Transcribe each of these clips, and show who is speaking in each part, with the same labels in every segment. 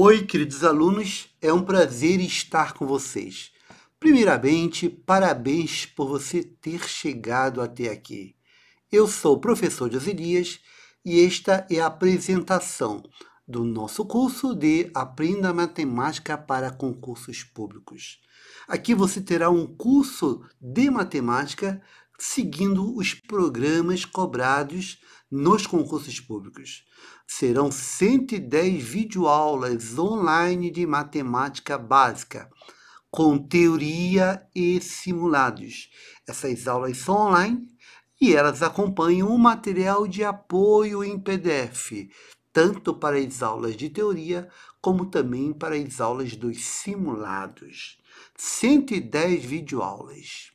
Speaker 1: Oi, queridos alunos, é um prazer estar com vocês. Primeiramente, parabéns por você ter chegado até aqui. Eu sou o professor José Dias e esta é a apresentação do nosso curso de Aprenda Matemática para Concursos Públicos. Aqui você terá um curso de matemática seguindo os programas cobrados nos concursos públicos. Serão 110 videoaulas online de matemática básica, com teoria e simulados. Essas aulas são online e elas acompanham o material de apoio em PDF, tanto para as aulas de teoria como também para as aulas dos simulados. 110 videoaulas.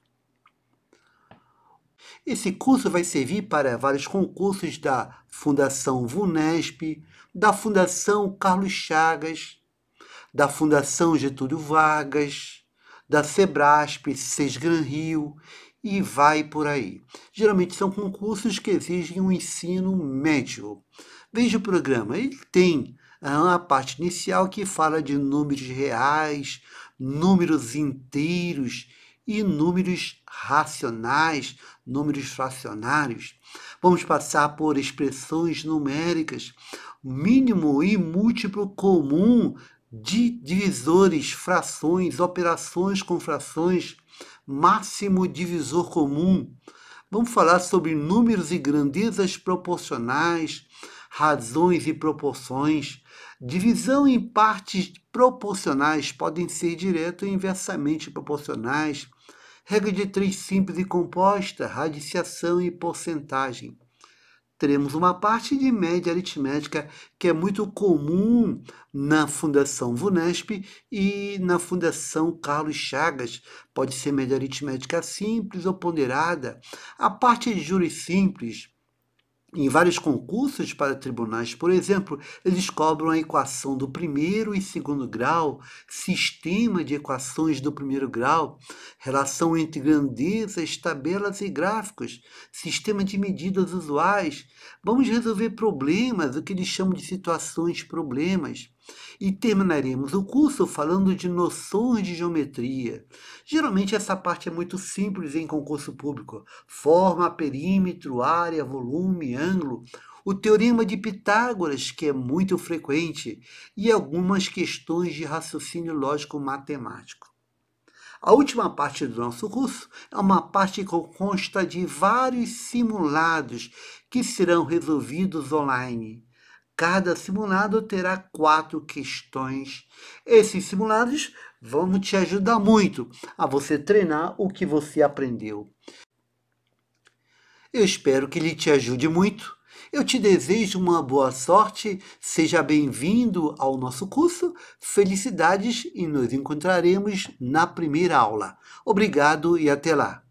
Speaker 1: Esse curso vai servir para vários concursos da Fundação VUNESP, da Fundação Carlos Chagas, da Fundação Getúlio Vargas, da Sebrasp, Sesgran Rio e vai por aí. Geralmente são concursos que exigem um ensino médio. Veja o programa, ele tem ah, a parte inicial que fala de números reais, números inteiros e números racionais, números fracionários. Vamos passar por expressões numéricas, mínimo e múltiplo comum de divisores, frações, operações com frações, máximo divisor comum. Vamos falar sobre números e grandezas proporcionais, razões e proporções. Divisão em partes proporcionais podem ser direta ou inversamente proporcionais. Regra de três simples e composta, radiciação e porcentagem. Teremos uma parte de média aritmética que é muito comum na Fundação VUNESP e na Fundação Carlos Chagas. Pode ser média aritmética simples ou ponderada. A parte de juros simples, em vários concursos para tribunais, por exemplo, eles cobram a equação do primeiro e segundo grau, sistema de equações do primeiro grau, relação entre grandezas, tabelas e gráficos, sistema de medidas usuais. Vamos resolver problemas, o que eles chamam de situações problemas. E terminaremos o curso falando de noções de geometria. Geralmente essa parte é muito simples em concurso público. Forma, perímetro, área, volume, ângulo. O teorema de Pitágoras, que é muito frequente, e algumas questões de raciocínio lógico-matemático. A última parte do nosso curso é uma parte que consta de vários simulados que serão resolvidos online. Cada simulado terá quatro questões. Esses simulados vão te ajudar muito a você treinar o que você aprendeu. Eu espero que ele te ajude muito. Eu te desejo uma boa sorte, seja bem-vindo ao nosso curso, felicidades e nos encontraremos na primeira aula. Obrigado e até lá!